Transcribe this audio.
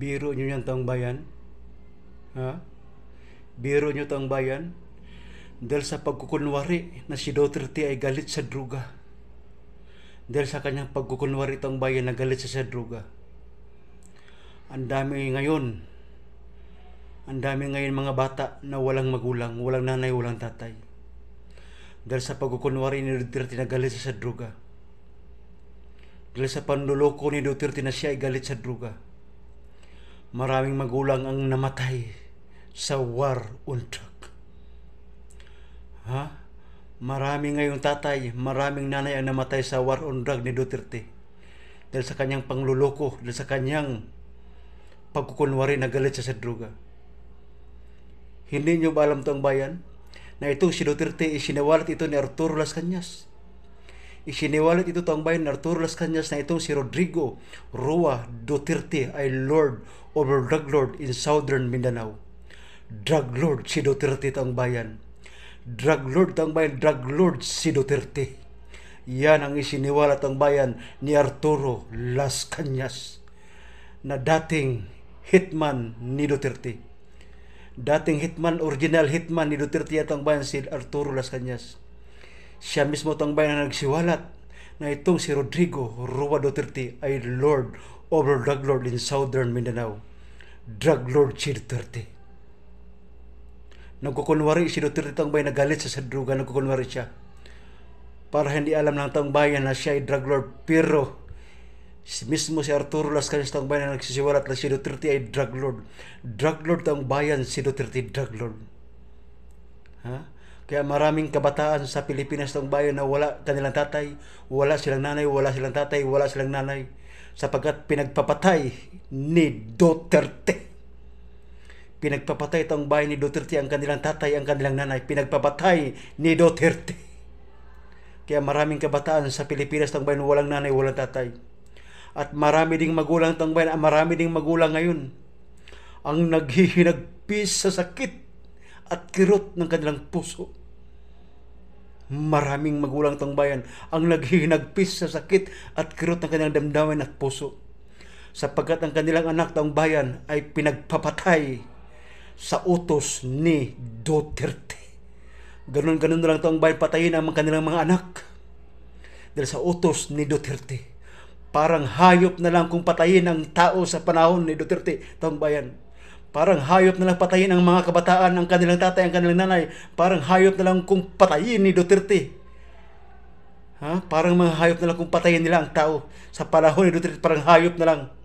Biro nyo yan taong bayan. Ha? Biro nyo taong bayan. Dahil sa pagkukunwari na si Duterte ay galit sa druga. Dahil sa kanyang pagkukunwari taong bayan na galit sa sa druga. Ang dami ngayon. Ang dami ngayon mga bata na walang magulang, walang nanay, walang tatay. Dahil sa pagkukunwari ni Duterte na galit siya sa druga. Dahil sa panluloko ni Duterte na siya ay galit sa druga Maraming magulang ang namatay sa war on drug. Ha? Marami ngayong tatay, maraming nanay ang namatay sa war on drug ni Duterte. Dahil sa kanyang pangluloko, dahil sa kanyang pagkukunwari na galit siya sa droga. Hindi niyo ba alam to ang bayan? Na itong si Duterte, isinawalat ito ni Arturo Las Cañas Isiniwalat ito taong-bayan ng Arturo Las Cañas na itong si Rodrigo Roa Duterte ay Lord over drug lord in Southern Mindanao. Drug lord si Duterte taong-bayan. Drug lord ang bayan drug lord si Duterte. Yan ang isiniwalat ang bayan ni Arturo Las Cañas na dating hitman ni Duterte. Dating hitman, original hitman ni Duterte at ang bayan si Arturo Las Cañas. Siya mismo bayan na nagsiwalat na itong si Rodrigo Rua Duterte ay Lord over drug lord in Southern Mindanao. Drug Lord si Duterte. Nagkukunwari si Duterte bayan na galit sa sadruga, nagkukunwari siya. Para hindi alam ng bayan na siya ay drug lord pero si mismo si Arturo Las Casas ng bayan na nagsisiwalat na si Duterte ay drug lord. Drug lord ang bayan, si Duterte drug lord. Ha? Kaya maraming kabataan sa Pilipinas ng bayan na wala kanilang tatay, wala silang nanay, wala silang tatay, wala silang nanay sapagkat pinagpapatay ni Duterte. Pinagpapatay itong bayan ni Duterte ang kanilang tatay, ang kanilang nanay. Pinagpapatay ni Duterte. Kaya maraming kabataan sa Pilipinas ng bayan walang nanay, walang tatay. At marami ding magulang ng bayan, marami ding magulang ngayon ang naghihinagpis sa sakit at kirot ng kanilang puso Maraming magulang bayan ang naghihinagpis sa sakit at kirot ng kanilang damdamin at puso sapagkat ang kanilang anak taong bayan ay pinagpapatay sa utos ni Duterte. Ganun-ganun na lang taong bayan patayin ang kanilang mga anak dahil sa utos ni Duterte. Parang hayop na lang kung patayin ang tao sa panahon ni Duterte, taong bayan. Parang hayop na lang patayin ang mga kabataan, ang kanilang tatay, ang kanilang nanay. Parang hayop na lang kung patayin ni Duterte. Ha? Parang mga hayop na lang kung patayin nila ang tao. Sa panahon ni Duterte, parang hayop na lang.